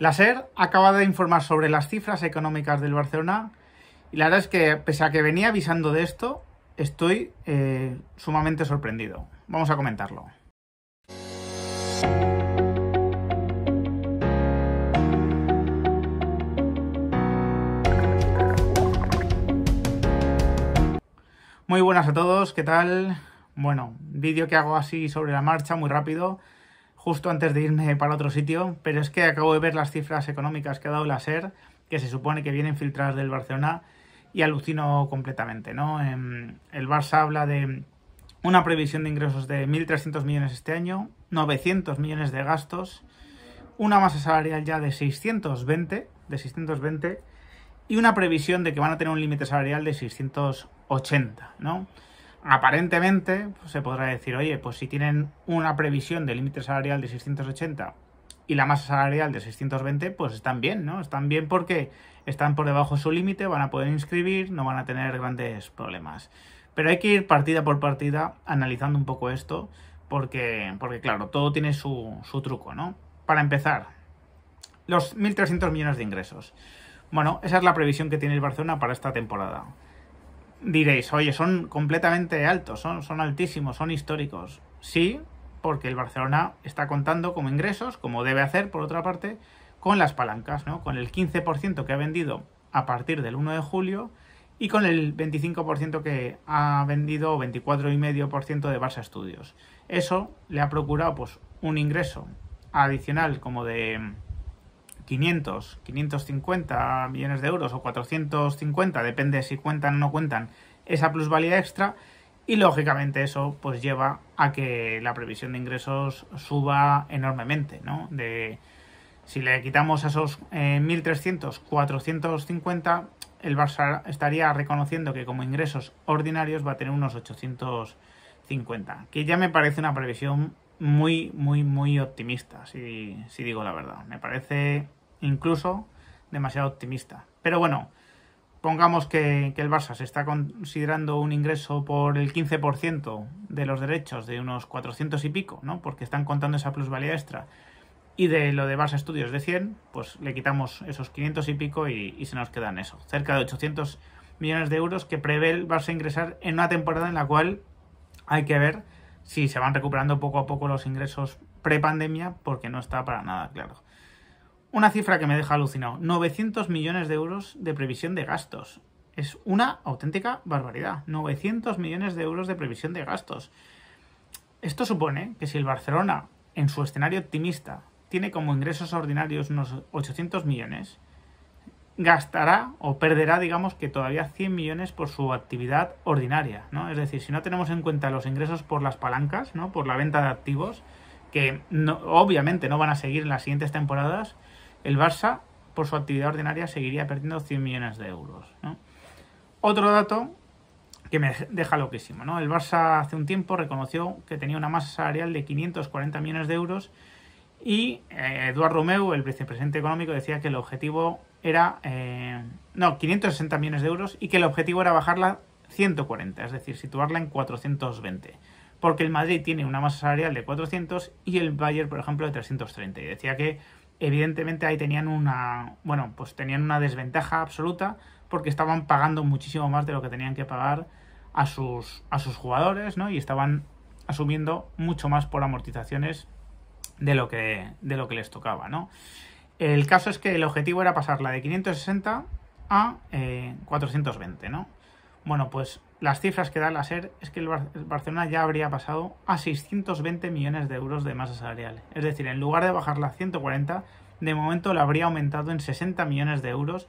La SER acaba de informar sobre las cifras económicas del Barcelona y la verdad es que, pese a que venía avisando de esto, estoy eh, sumamente sorprendido. Vamos a comentarlo. Muy buenas a todos, ¿qué tal? Bueno, vídeo que hago así sobre la marcha, muy rápido, justo antes de irme para otro sitio, pero es que acabo de ver las cifras económicas que ha dado la SER, que se supone que vienen filtradas del Barcelona, y alucino completamente, ¿no? Em, el Barça habla de una previsión de ingresos de 1.300 millones este año, 900 millones de gastos, una masa salarial ya de 620, de 620, y una previsión de que van a tener un límite salarial de 680, ¿no? aparentemente pues, se podrá decir, oye, pues si tienen una previsión de límite salarial de 680 y la masa salarial de 620, pues están bien, ¿no? Están bien porque están por debajo de su límite, van a poder inscribir, no van a tener grandes problemas. Pero hay que ir partida por partida analizando un poco esto, porque, porque claro, todo tiene su, su truco, ¿no? Para empezar, los 1.300 millones de ingresos. Bueno, esa es la previsión que tiene el Barcelona para esta temporada. Diréis, oye, son completamente altos, son, son altísimos, son históricos. Sí, porque el Barcelona está contando como ingresos, como debe hacer, por otra parte, con las palancas, ¿no? Con el 15% que ha vendido a partir del 1 de julio y con el 25% que ha vendido, 24,5% de Barça Estudios. Eso le ha procurado pues un ingreso adicional como de 500, 550 millones de euros o 450, depende si cuentan o no cuentan esa plusvalía extra y lógicamente eso pues lleva a que la previsión de ingresos suba enormemente, ¿no? De si le quitamos esos 1.300, eh, 450, el Barça estaría reconociendo que como ingresos ordinarios va a tener unos 850, que ya me parece una previsión muy, muy, muy optimista, si, si digo la verdad. Me parece incluso demasiado optimista. Pero bueno, pongamos que, el Barça se está considerando un ingreso por el 15% de los derechos de unos 400 y pico, ¿no? Porque están contando esa plusvalía extra. Y de lo de Barça Estudios de 100, pues le quitamos esos 500 y pico y, se nos quedan eso. Cerca de 800 millones de euros que prevé el Barça ingresar en una temporada en la cual hay que ver si se van recuperando poco a poco los ingresos pre-pandemia, porque no está para nada claro. Una cifra que me deja alucinado. 900 millones de euros de previsión de gastos. Es una auténtica barbaridad. 900 millones de euros de previsión de gastos. Esto supone que si el Barcelona, en su escenario optimista, tiene como ingresos ordinarios unos 800 millones, gastará o perderá, digamos, que todavía 100 millones por su actividad ordinaria, ¿no? Es decir, si no tenemos en cuenta los ingresos por las palancas, ¿no? Por la venta de activos, que obviamente no van a seguir en las siguientes temporadas, el Barça, por su actividad ordinaria, seguiría perdiendo 100 millones de euros. Otro dato que me deja loquísimo. ¿no? El Barça hace un tiempo reconoció que tenía una masa salarial de 540 millones de euros y eh, Eduardo Romeu, el vicepresidente económico, decía que el objetivo era... Eh, no, 560 millones de euros y que el objetivo era bajarla 140, es decir, situarla en 420. Porque el Madrid tiene una masa salarial de 400 y el Bayern, por ejemplo, de 330. Y decía que evidentemente ahí tenían una, bueno, pues tenían una desventaja absoluta porque estaban pagando muchísimo más de lo que tenían que pagar a sus, a sus jugadores, ¿no? Y estaban asumiendo mucho más por amortizaciones de lo que, de lo que les tocaba, ¿no? El caso es que el objetivo era pasarla de 560 a 420, eh, ¿no? Bueno, pues las cifras que da la SER es que el, Barcelona ya habría pasado a 620 millones de euros de masa salarial. Es decir, en lugar de bajarla a 140, de momento la habría aumentado en 60 millones de euros.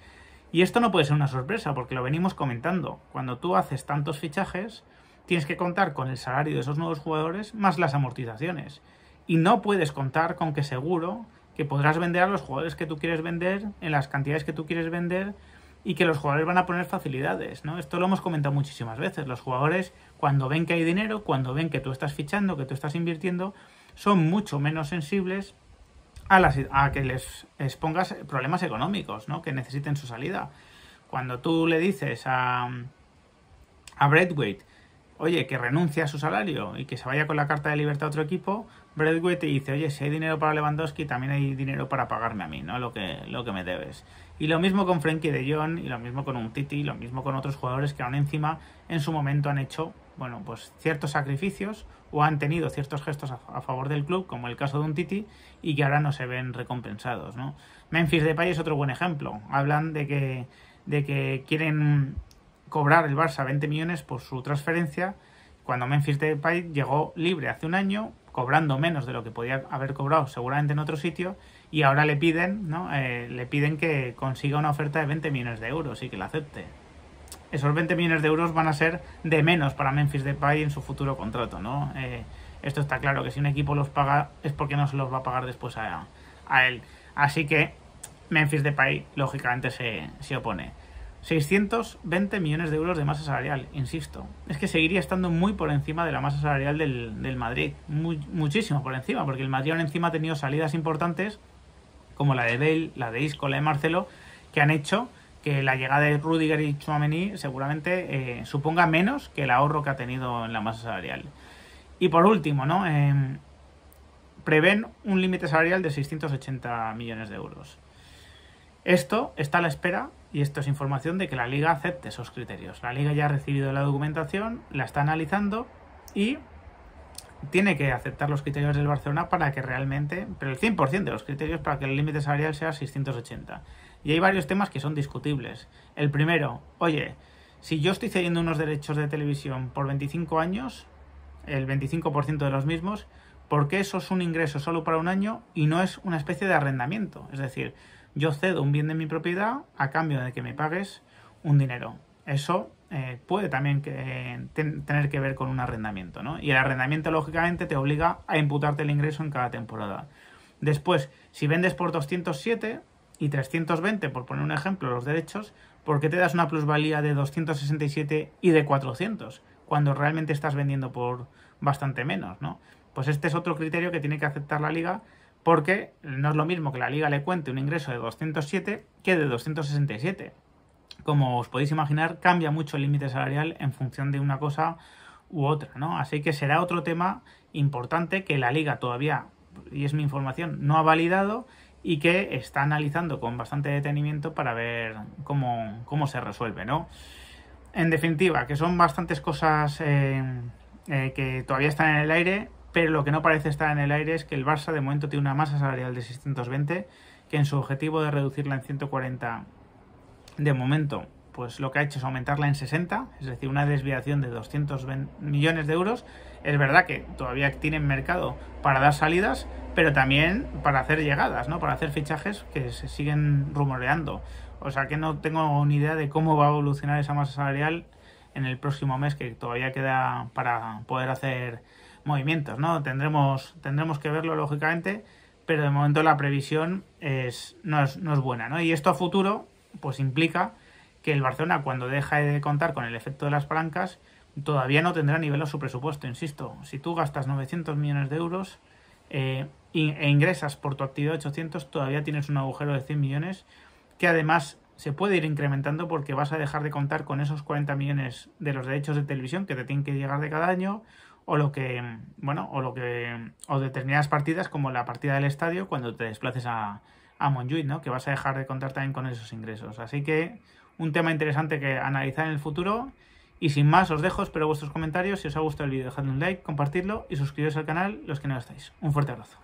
Y esto no puede ser una sorpresa, porque lo venimos comentando. Cuando tú haces tantos fichajes, tienes que contar con el salario de esos nuevos jugadores más las amortizaciones. Y no puedes contar con que seguro que podrás vender a los jugadores que tú quieres vender, en las cantidades que tú quieres vender, y que los jugadores van a poner facilidades, ¿no? Esto lo hemos comentado muchísimas veces. Los jugadores, cuando ven que hay dinero, cuando ven que tú estás fichando, que tú estás invirtiendo, son mucho menos sensibles a, que les expongas problemas económicos, ¿no? Que necesiten su salida. Cuando tú le dices a, a Bradway, oye, que renuncie a su salario y que se vaya con la carta de libertad a otro equipo, ...Breadway te dice, oye, si hay dinero para Lewandowski, también hay dinero para pagarme a mí, ¿no? Lo que, lo que me debes. Y lo mismo con Frankie de Jong, y lo mismo con un Titi, y lo mismo con otros jugadores que aún encima en su momento han hecho, bueno, pues ciertos sacrificios o han tenido ciertos gestos a, favor del club, como el caso de un Titi, y que ahora no se ven recompensados, ¿no? Memphis Depay es otro buen ejemplo. Hablan de que, de que quieren cobrar el Barça 20 millones por su transferencia, cuando Memphis Depay llegó libre hace un año, cobrando menos de lo que podía haber cobrado seguramente en otro sitio y ahora le piden, ¿no? Eh, le piden que consiga una oferta de 20 millones de euros y que la acepte. Esos 20 millones de euros van a ser de menos para Memphis Depay en su futuro contrato, ¿no? Eh, esto está claro, que si un equipo los paga es porque no se los va a pagar después a, él. Así que Memphis Depay, lógicamente, se, se opone. 620 millones de euros de masa salarial, insisto. Es que seguiría estando muy por encima de la masa salarial del, Madrid. muchísimo por encima, porque el Madrid aún encima ha tenido salidas importantes, como la de Bale, la de Isco, la de Marcelo, que han hecho que la llegada de Rudiger y Chouameni seguramente eh, suponga menos que el ahorro que ha tenido en la masa salarial. Y por último, ¿no? Em, prevén un límite salarial de 680 millones de euros. Esto está a la espera y esto es información de que la liga acepte esos criterios. La liga ya ha recibido la documentación, la está analizando y tiene que aceptar los criterios del Barcelona para que realmente, pero el 100% de los criterios para que el límite salarial sea 680. Y hay varios temas que son discutibles. El primero, oye, si yo estoy cediendo unos derechos de televisión por 25 años, el 25% de los mismos, ¿por qué eso es un ingreso solo para un año y no es una especie de arrendamiento? Es decir, yo cedo un bien de mi propiedad a cambio de que me pagues un dinero. Eso eh, puede también que, eh, tener que ver con un arrendamiento, ¿no? Y el arrendamiento, lógicamente, te obliga a imputarte el ingreso en cada temporada. Después, si vendes por 207 y 320, por poner un ejemplo, los derechos, ¿por qué te das una plusvalía de 267 y de 400? Cuando realmente estás vendiendo por bastante menos, ¿no? Pues este es otro criterio que tiene que aceptar la liga porque no es lo mismo que la liga le cuente un ingreso de 207 que de 267. Como os podéis imaginar, cambia mucho el límite salarial en función de una cosa u otra, ¿no? Así que será otro tema importante que la liga todavía, y es mi información, no ha validado y que está analizando con bastante detenimiento para ver cómo, se resuelve, ¿no? En definitiva, que son bastantes cosas eh, eh, que todavía están en el aire pero lo que no parece estar en el aire es que el Barça de momento tiene una masa salarial de 620, que en su objetivo de reducirla en 140 de momento, pues lo que ha hecho es aumentarla en 60, es decir, una desviación de 200 millones de euros. Es verdad que todavía tienen mercado para dar salidas, pero también para hacer llegadas, ¿no? Para hacer fichajes que se siguen rumoreando. O sea que no tengo ni idea de cómo va a evolucionar esa masa salarial en el próximo mes, que todavía queda para poder hacer movimientos, ¿no? Tendremos, tendremos que verlo, lógicamente, pero de momento la previsión es, no, es, no es buena, ¿no? Y esto a futuro, pues implica que el Barcelona, cuando deja de contar con el efecto de las palancas, todavía no tendrá nivel a su presupuesto, insisto. Si tú gastas 900 millones de euros eh, e ingresas por tu actividad 800, todavía tienes un agujero de 100 millones que además se puede ir incrementando porque vas a dejar de contar con esos 40 millones de los derechos de televisión que te tienen que llegar de cada año, o lo que bueno o lo que o determinadas partidas como la partida del estadio cuando te desplaces a, a Montjuic, ¿no? Que vas a dejar de contar también con esos ingresos. Así que un tema interesante que analizar en el futuro. Y sin más, os dejo, espero vuestros comentarios. Si os ha gustado el vídeo, dejadle un like, compartidlo y suscribiros al canal los que no lo estáis. Un fuerte abrazo.